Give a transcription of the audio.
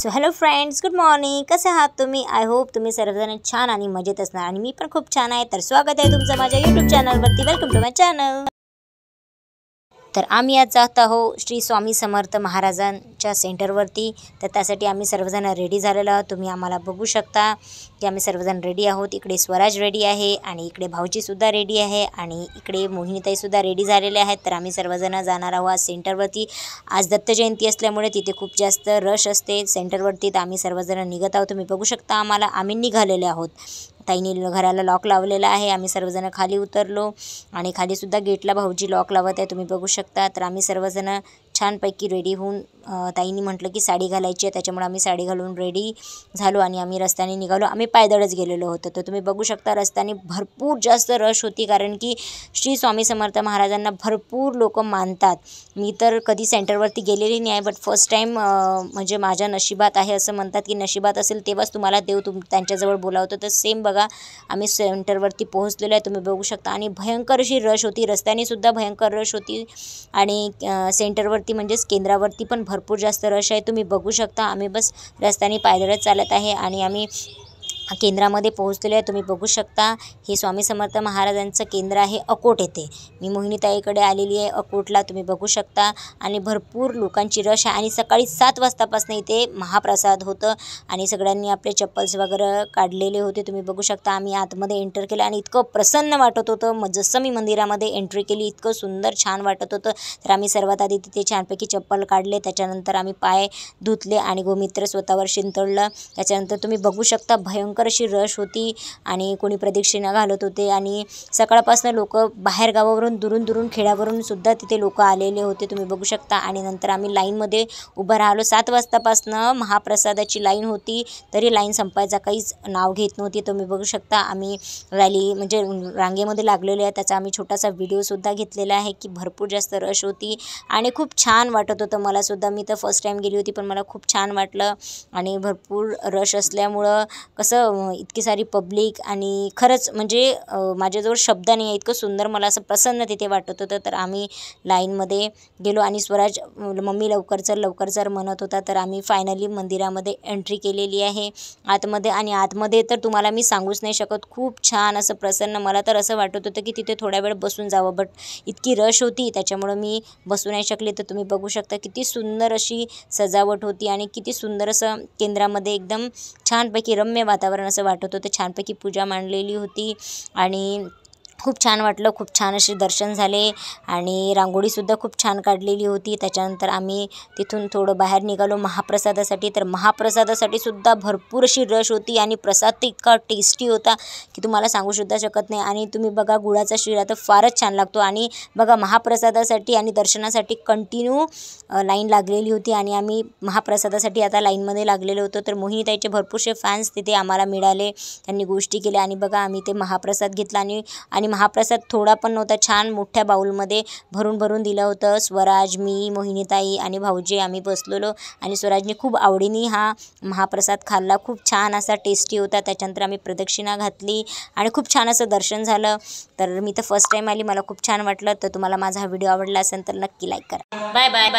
so hello friends good morning कसं आहात तुम्ही आय होप तुम्ही सर्वजण छान आणि मजेत असणार आणि मी पण खूप छान आहे तर स्वागत आहे तुमचं माझ्या यूट्यूब चॅनलवरती वेलकम टू माय चॅनल तर आम्ही आज जात आहोत श्री स्वामी समर्थ महाराजांच्या सेंटरवरती तर त्यासाठी आम्ही सर्वजण रेडी झालेलो आहोत तुम्ही आम्हाला बघू शकता की आम्ही सर्वजण रेडी आहोत इकडे स्वराज रेडी आहे आणि इकडे भाऊजीसुद्धा रेडी आहे आणि इकडे मोहिनीताईसुद्धा रेडी झालेले आहेत तर आम्ही सर्वजण जाणार आहोत सेंटरवरती आज दत्त जयंती असल्यामुळे तिथे खूप जास्त रश असते सेंटरवरती तर आम्ही सर्वजण निघत आहोत तुम्ही बघू शकता आम्हाला आम्ही निघालेले आहोत ताईने घराला लॉक लावलेला आहे आम्ही सर्वजण खाली उतरलो आणि खालीसुद्धा गेटला भाऊजी लॉक लावत आहे तुम्ही बघू शकता तर आम्ही सर्वजण छानपैकी रेडी होऊन ताईंनी म्हटलं की साडी घालायची आहे त्याच्यामुळे आम्ही साडी घालून रेडी झालो आणि आम्ही रस्त्याने निघालो आम्ही पायदळच गेलेलो होतो तर तुम्ही बघू शकता रस्त्याने भरपूर जास्त रश होती कारण की श्री स्वामी समर्थ महाराजांना भरपूर लोक मानतात मी तर कधी सेंटरवरती गेलेली नाही आहे बट फर्स्ट टाईम म्हणजे माझ्या नशिबात आहे असं म्हणतात की नशिबात असेल तेव्हाच तुम्हाला देव तुम त्यांच्याजवळ बोलावतो तर सेम बघा आम्ही सेंटरवरती पोहोचलेलो आहे तुम्ही बघू शकता आणि भयंकर अशी रश होती रस्त्याने सुद्धा भयंकर रश होती आणि सेंटरवर ती म्हणजेच केंद्रावरती पण भरपूर जास्त रश आहे तुम्ही बघू शकता आम्ही बस रस्त्याने पायदळच चालत आहे आणि आम्ही केंद्रामध्ये पोहोचलेलो आहे तुम्ही बघू शकता हे स्वामी समर्थ महाराजांचं केंद्र आहे अकोट येथे मी मोहिनीताईकडे आलेली आहे अकोटला तुम्ही बघू शकता आणि भरपूर लोकांची रश आहे आणि सकाळी सात वाजतापासून इथे महाप्रसाद होतं आणि सगळ्यांनी आपले चप्पल्स वगैरे काढलेले होते तुम्ही बघू शकता आम्ही आतमध्ये एंटर केलं आणि इतकं प्रसन्न वाटत होतं मग जसं मी मंदिरामध्ये एंट्री केली इतकं सुंदर छान वाटत होतं तर आम्ही सर्वात आधी तिथे छानपैकी चप्पल काढले त्याच्यानंतर आम्ही पाय धुतले आणि गोमित्र स्वतःवर शिंतळलं त्याच्यानंतर तुम्ही बघू शकता भयंकर भयंकर अशी रश होती आणि कोणी प्रदक्षिणा घालत होते आणि सकाळपासून लोक बाहेर गावावरून दुरून दुरून खेड्यावरून सुद्धा तिथे लोक आलेले होते तुम्ही बघू शकता आणि नंतर आम्ही लाईनमध्ये उभं राहिलो सात वाजतापासनं महाप्रसादाची लाईन होती तरी लाईन संपायचा काहीच नाव घेत नव्हती तुम्ही बघू शकता आम्ही रॅली म्हणजे रांगेमध्ये लागलेले आहे त्याचा आम्ही छोटासा व्हिडिओसुद्धा घेतलेला आहे की भरपूर जास्त रश होती आणि खूप छान वाटत होतं मलासुद्धा मी तर फर्स्ट टाईम गेली होती पण मला खूप छान वाटलं आणि भरपूर रश असल्यामुळं कसं इतकी सारी पब्लिक आणि खरंच म्हणजे माझ्याजवळ शब्द नाही आहे इतकं सुंदर मला असं प्रसन्न तिथे वाटत होतं तर आम्ही लाईनमध्ये गेलो आणि स्वराज मम्मी लवकर चल लवकर चल म्हणत होता तर आम्ही फायनली मंदिरामध्ये एंट्री केलेली आहे आतमध्ये आणि आतमध्ये तर तुम्हाला मी सांगूच नाही शकत खूप छान असं प्रसन्न मला तर असं वाटत होतं की तिथे थोड्या वेळ बसून जावं बट इतकी रश होती त्याच्यामुळं मी बसू नाही शकले तर तुम्ही बघू शकता किती सुंदर अशी सजावट होती आणि किती सुंदर असं केंद्रामध्ये एकदम छानपैकी रम्य वातावरण वातावरण असं वाटत होतं छानपैकी पूजा मांडलेली होती आणि खूप छान वाटलं खूप छान असे दर्शन झाले आणि रांगोळीसुद्धा खूप छान काढलेली होती त्याच्यानंतर आम्ही तिथून थोडं बाहेर निघालो महाप्रसादासाठी तर महाप्रसादासाठीसुद्धा भरपूर अशी रश होती आणि प्रसाद तर इतका टेस्टी होता की तुम्हाला सांगूसुद्धा शकत नाही आणि तुम्ही बघा गुळाचा शिरा तर फारच छान लागतो आणि बघा महाप्रसादासाठी आणि दर्शनासाठी कंटिन्यू लाईन लागलेली होती आणि आम्ही महाप्रसादासाठी आता लाईनमध्ये लागलेलो होतो तर मोहिनीताईचे भरपूरसे फॅन्स तिथे आम्हाला मिळाले त्यांनी गोष्टी केल्या आणि बघा आम्ही ते महाप्रसाद घेतला आणि आणि महाप्रसाद थोडा पण नव्हता छान मोठ्या बाऊलमध्ये भरून भरून दिलं होतं स्वराज मी मोहिनीताई आणि भाऊजी आम्ही बसलेलो आणि स्वराजने खूप आवडीने हा महाप्रसाद खाल्ला खूप छान असा टेस्टी होता त्याच्यानंतर आम्ही प्रदक्षिणा घातली आणि खूप छान असं दर्शन झालं तर मी तर फर्स्ट टाईम आली मला खूप छान वाटलं तर तुम्हाला माझा हा व्हिडिओ आवडला असेल तर नक्की लाईक करा बाय बाय बाय